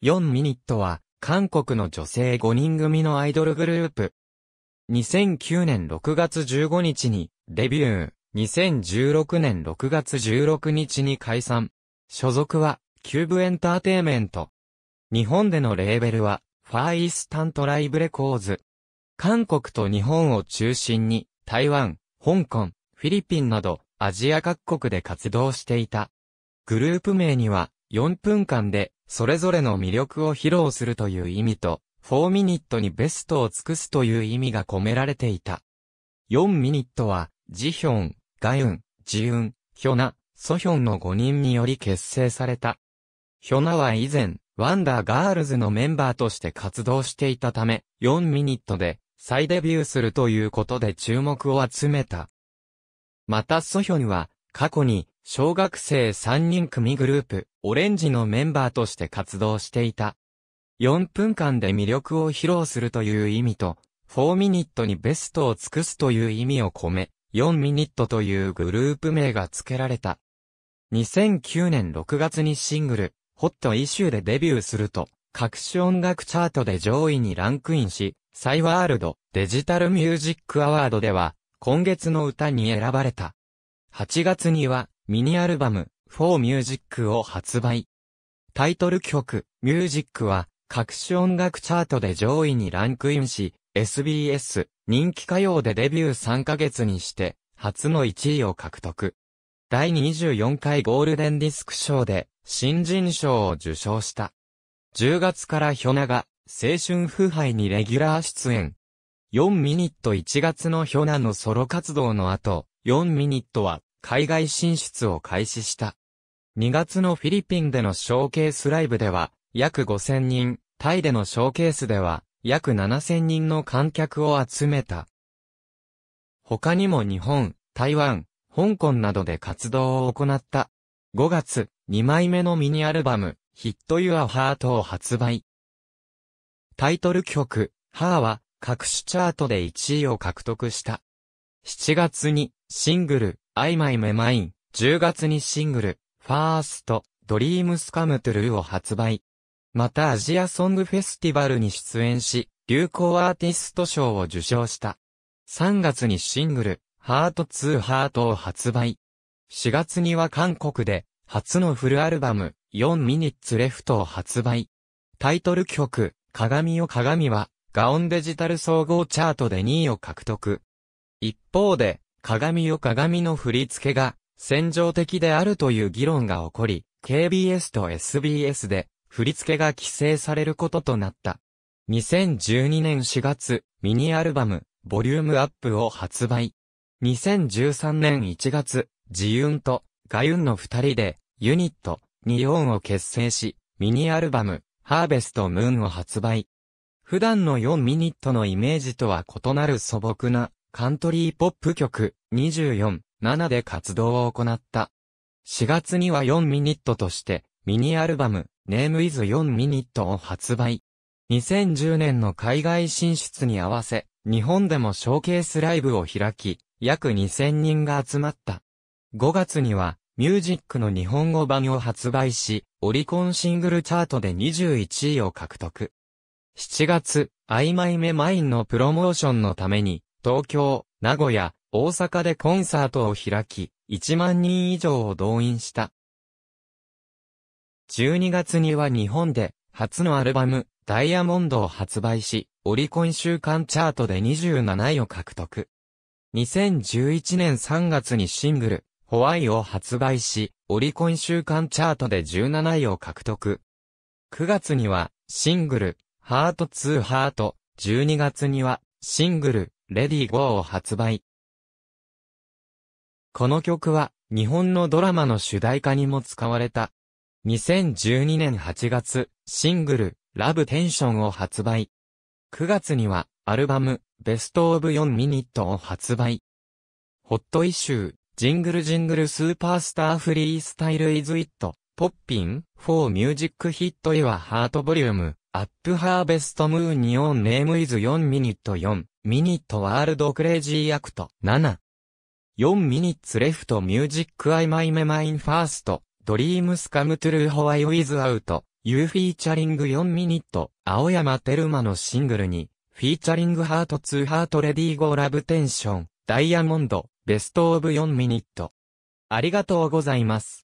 4ミニットは、韓国の女性5人組のアイドルグループ。2009年6月15日に、デビュー。2016年6月16日に解散。所属は、キューブエンターテイメント。日本でのレーベルは、ファーイースタントライブレコーズ。韓国と日本を中心に、台湾、香港、フィリピンなど、アジア各国で活動していた。グループ名には、4分間でそれぞれの魅力を披露するという意味と、4ミニットにベストを尽くすという意味が込められていた。4ミニットは、ジヒョン、ガユン、ジユン、ヒョナ、ソヒョンの5人により結成された。ヒョナは以前、ワンダーガールズのメンバーとして活動していたため、4ミニットで再デビューするということで注目を集めた。またソヒョンは、過去に、小学生3人組グループ、オレンジのメンバーとして活動していた。4分間で魅力を披露するという意味と、4ミニットにベストを尽くすという意味を込め、4ミニットというグループ名が付けられた。2009年6月にシングル、ホットイシューでデビューすると、各種音楽チャートで上位にランクインし、サイワールドデジタルミュージックアワードでは、今月の歌に選ばれた。8月には、ミニアルバム、ォーミ Music を発売。タイトル曲、Music は、各種音楽チャートで上位にランクインし、SBS、人気歌謡でデビュー3ヶ月にして、初の1位を獲得。第24回ゴールデンディスク賞で、新人賞を受賞した。10月からヒョナが、青春風敗にレギュラー出演。4ミニット1月のヒョナのソロ活動の後、4ミニットは海外進出を開始した。2月のフィリピンでのショーケースライブでは、約5000人、タイでのショーケースでは、約7000人の観客を集めた。他にも日本、台湾、香港などで活動を行った。5月、2枚目のミニアルバム、ヒットユアハートを発売。タイトル曲、ハーは、各種チャートで1位を獲得した。7月に、シングル、アイマイメマイン、10月にシングル、ファースト、ドリームスカムトゥルーを発売。またアジアソングフェスティバルに出演し、流行アーティスト賞を受賞した。3月にシングル、ハート2ハートを発売。4月には韓国で、初のフルアルバム、4ミニッツレフトを発売。タイトル曲、鏡よ鏡は、ガオンデジタル総合チャートで2位を獲得。一方で、鏡よ鏡の振り付けが、戦場的であるという議論が起こり、KBS と SBS で振り付けが規制されることとなった。2012年4月、ミニアルバム、ボリュームアップを発売。2013年1月、ジユンとガユンの二人で、ユニット、ニオンを結成し、ミニアルバム、ハーベストムーンを発売。普段の4ミニットのイメージとは異なる素朴な、カントリーポップ曲、24、7で活動を行った。4月には4ミニットとして、ミニアルバム、ネームイズ4ミニットを発売。2010年の海外進出に合わせ、日本でもショーケースライブを開き、約2000人が集まった。5月には、ミュージックの日本語版を発売し、オリコンシングルチャートで21位を獲得。7月、曖昧めマインのプロモーションのために、東京、名古屋、大阪でコンサートを開き、1万人以上を動員した。12月には日本で、初のアルバム、ダイヤモンドを発売し、オリコン週間チャートで27位を獲得。2011年3月にシングル、ホワイを発売し、オリコン週間チャートで17位を獲得。9月には、シングル、ハート2ハート、12月には、シングル、レディーゴーを発売。この曲は日本のドラマの主題歌にも使われた。2012年8月、シングル、ラブテンションを発売。9月には、アルバム、ベストオブ4ミニットを発売。ホットイシュー、ジングルジングルスーパースターフリースタイルイズイット、ポッピン、フォーミュージックヒットイワハートボリューム、アップハーベストムーンにオンネームイズ4ミニット4、ミニットワールドクレイジーアクト7。4ミニッツレフトミュージックアイマイメマインファースト、ドリームスカムトゥルーホワイウィズアウト、ユーフィーチャリング4ミニット、青山テルマのシングルに、フィーチャリングハートツーハートレディーゴーラブテンション、ダイヤモンド、ベストオブ4ミニット。ありがとうございます。